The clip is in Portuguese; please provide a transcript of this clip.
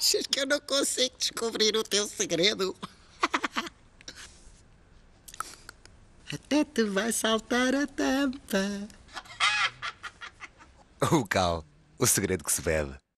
achas que eu não consigo descobrir o teu segredo? Até te vai saltar a tampa. O cal, o segredo que se bebe.